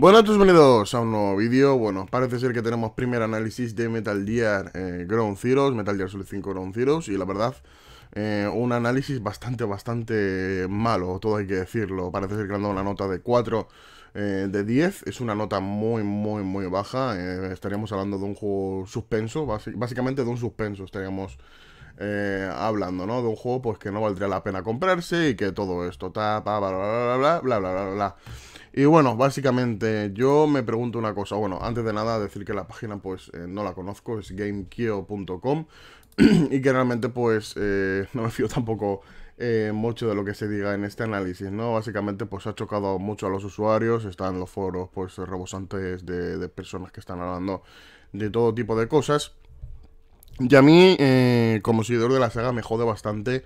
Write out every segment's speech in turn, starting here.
todos bienvenidos a un nuevo vídeo. Bueno, parece ser que tenemos primer análisis de Metal Gear eh, Ground Zeroes, Metal Gear Solid 5 Ground Zeroes, y la verdad, eh, un análisis bastante, bastante malo, todo hay que decirlo. Parece ser que han dado una nota de 4 eh, de 10, es una nota muy, muy, muy baja. estaríamos hablando de un juego suspenso, básicamente de un suspenso estaríamos hablando, ¿no? De un juego pues que no valdría la pena comprarse y que todo esto tapa, bla, bla, bla, bla, bla, bla, bla. Y bueno, básicamente yo me pregunto una cosa. Bueno, antes de nada decir que la página pues eh, no la conozco, es gamekeo.com y que realmente pues eh, no me fío tampoco eh, mucho de lo que se diga en este análisis, ¿no? Básicamente pues ha chocado mucho a los usuarios, están los foros pues rebosantes de personas que están hablando de todo tipo de cosas. Y a mí, eh, como seguidor de la saga, me jode bastante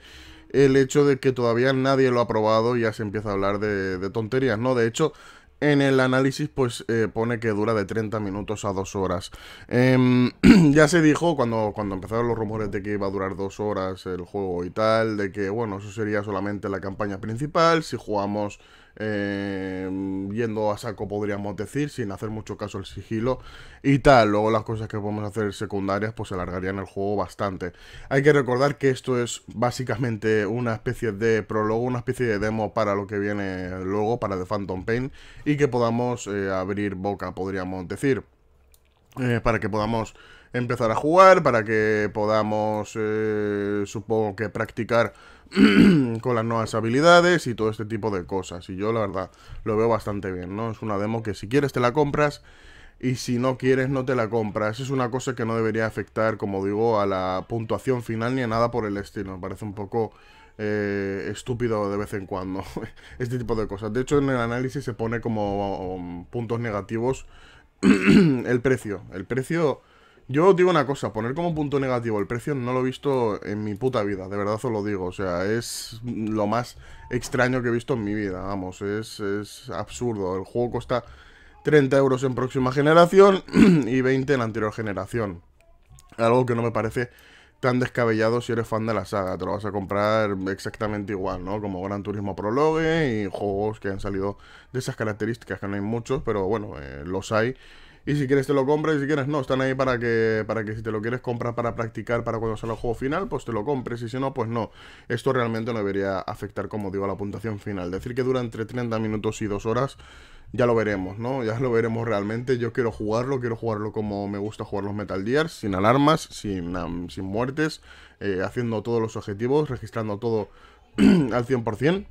el hecho de que todavía nadie lo ha probado y ya se empieza a hablar de, tonterías, ¿no? De hecho, en el análisis pues eh, pone que dura de 30 minutos a 2 horas. Em, ya se dijo cuando, cuando empezaron los rumores de que iba a durar 2 horas el juego y tal, de que bueno, eso sería solamente la campaña principal, si jugamos eh, yendo a saco, podríamos decir, sin hacer mucho caso el sigilo y tal. Luego las cosas que podemos hacer secundarias pues se alargarían el juego bastante. Hay que recordar que esto es básicamente una especie de prólogo, una especie de demo para lo que viene luego, para The Phantom Pain, y que podamos eh, abrir boca, podríamos decir. Eh, para que podamos empezar a jugar, para que podamos, eh, supongo que practicar con las nuevas habilidades y todo este tipo de cosas. Y yo la verdad lo veo bastante bien, ¿no? Es una demo que si quieres te la compras y si no quieres no te la compras. Es una cosa que no debería afectar, como digo, a la puntuación final ni a nada por el estilo. Me parece un poco eh, estúpido de vez en cuando este tipo de cosas. De hecho en el análisis se pone como um, puntos negativos el precio. El precio yo digo una cosa, poner como punto negativo el precio no lo he visto en mi puta vida, de verdad os lo digo. O sea, es lo más extraño que he visto en mi vida, vamos, es, absurdo. El juego cuesta 30 euros en próxima generación y 20 en anterior generación. Algo que no me parece tan descabellado si eres fan de la saga. Te lo vas a comprar exactamente igual, ¿no? Como Gran Turismo Prologue y juegos que han salido de esas características, que no hay muchos, pero bueno, eh, los hay. Y si quieres te lo compras y si quieres no, están ahí para que, para que si te lo quieres comprar para practicar para cuando sea el juego final, pues te lo compres y si no, pues no. Esto realmente no debería afectar, como digo, a la puntuación final. Decir que dura entre 30 minutos y 2 horas, ya lo veremos, ¿no? Ya lo veremos realmente. Yo quiero jugarlo, quiero jugarlo como me gusta jugar los Metal Gear, sin alarmas, sin, sin muertes, eh, haciendo todos los objetivos, registrando todo al 100%.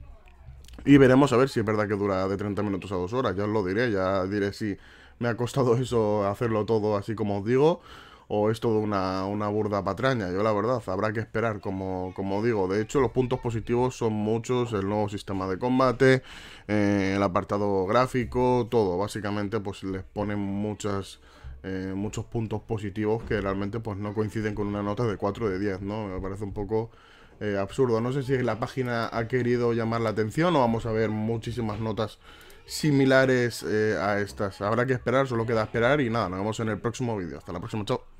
Y veremos a ver si es verdad que dura de 30 minutos a 2 horas, ya os lo diré, ya diré si me ha costado eso hacerlo todo así como os digo, o es todo una, burda patraña. Yo la verdad, habrá que esperar, como, como digo. De hecho, los puntos positivos son muchos, el nuevo sistema de combate, eh, el apartado gráfico, todo. Básicamente, pues les ponen muchas... Eh, muchos puntos positivos que realmente pues no coinciden con una nota de 4 de 10, ¿no? Me parece un poco eh, absurdo. No sé si la página ha querido llamar la atención o vamos a ver muchísimas notas similares eh, a estas. Habrá que esperar, solo queda esperar y nada, nos vemos en el próximo vídeo. Hasta la próxima, chao.